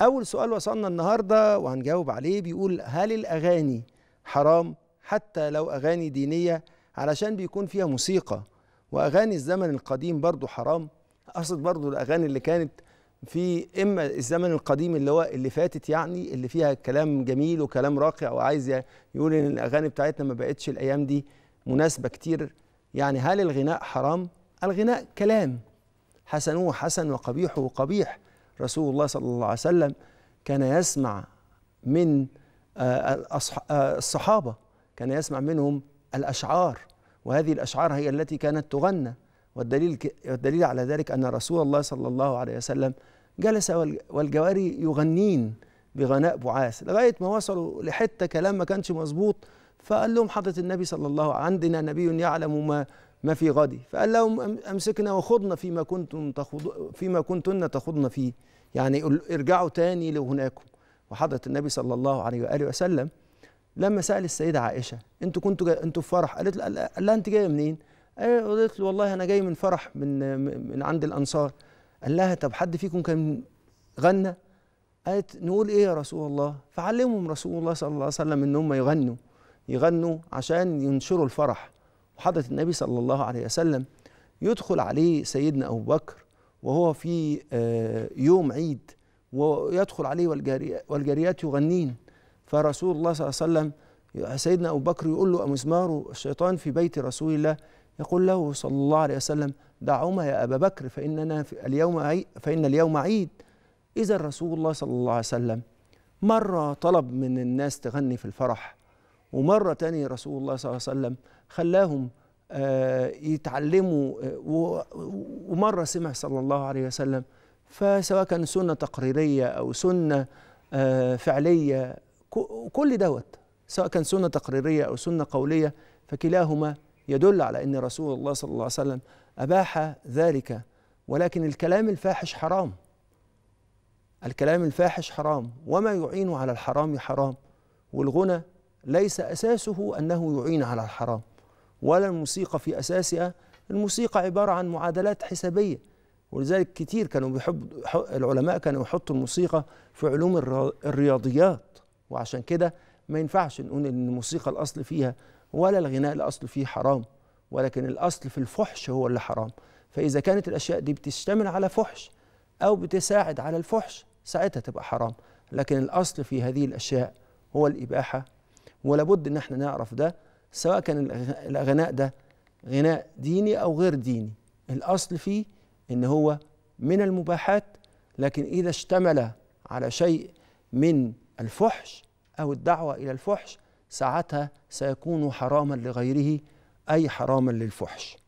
أول سؤال وصلنا النهاردة وهنجاوب عليه بيقول هل الأغاني حرام حتى لو أغاني دينية علشان بيكون فيها موسيقى وأغاني الزمن القديم برضو حرام أقصد برضو الأغاني اللي كانت في إما الزمن القديم اللي هو اللي فاتت يعني اللي فيها كلام جميل وكلام راقع وعايز يقول إن الأغاني بتاعتنا ما بقتش الأيام دي مناسبة كتير يعني هل الغناء حرام؟ الغناء كلام حسنه حسن وقبيحه قبيح رسول الله صلى الله عليه وسلم كان يسمع من آه، آه، الصحابة كان يسمع منهم الأشعار وهذه الأشعار هي التي كانت تغنى والدليل, والدليل على ذلك أن رسول الله صلى الله عليه وسلم جلس والجواري يغنين بغناء بعاث لغاية ما وصلوا لحتة كلام ما كانش مظبوط فقال لهم حضرة النبي صلى الله عليه وسلم عندنا نبي يعلم ما ما في غد فقال لهم امسكنا وخضنا فيما كنتم تخوض فيما كنتن تخضن فيه يعني ارجعوا تاني لهناكم وحضره النبي صلى الله عليه واله وسلم لما سال السيده عائشه انتوا كنتوا انتوا في فرح قالت له قال لها انت جايه منين؟ أيوة، قالت له والله انا جاي من فرح من من عند الانصار قال لها طب حد فيكم كان غنى؟ قالت نقول ايه يا رسول الله؟ فعلمهم رسول الله صلى الله عليه وسلم ان هم يغنوا يغنوا عشان ينشروا الفرح وحضرة النبي صلى الله عليه وسلم يدخل عليه سيدنا أبو بكر وهو في آه، يوم عيد ويدخل عليه والجاريات يغنين فرسول الله صلى الله عليه وسلم سيدنا أبو بكر يقول له أمزمار الشيطان في بيت رسول الله يقول له صلى الله عليه وسلم دعهما يا أبا بكر فإننا في اليوم عيد فإن اليوم عيد إذا رسول الله صلى الله عليه وسلم مرة طلب من الناس تغني في الفرح ومرة تانية رسول الله صلى الله عليه وسلم خلاهم آه، يتعلموا آه، ومرة سمع صلى الله عليه وسلم فسواء كان سنة تقريرية أو سنة آه، فعلية كل دوت سواء كان سنة تقريرية أو سنة قولية فكلاهما يدل على أن رسول الله صلى الله عليه وسلم أباح ذلك ولكن الكلام الفاحش حرام الكلام الفاحش حرام وما يعين على الحرام حرام والغنى ليس أساسه أنه يعين على الحرام ولا الموسيقى في أساسها الموسيقى عبارة عن معادلات حسابية ولذلك كتير كانوا بيحب العلماء كانوا يحطوا الموسيقى في علوم الرياضيات وعشان كده ما ينفعش نقول ان الموسيقى الاصل فيها ولا الغناء الاصل فيه حرام ولكن الاصل في الفحش هو اللي حرام فاذا كانت الاشياء دي بتشتمل على فحش او بتساعد على الفحش ساعتها تبقى حرام لكن الاصل في هذه الاشياء هو الاباحه ولابد ان احنا نعرف ده سواء كان الغناء ده غناء ديني او غير ديني الاصل فيه ان هو من المباحات لكن اذا اشتمل على شيء من الفحش او الدعوه الى الفحش ساعتها سيكون حراما لغيره اي حراما للفحش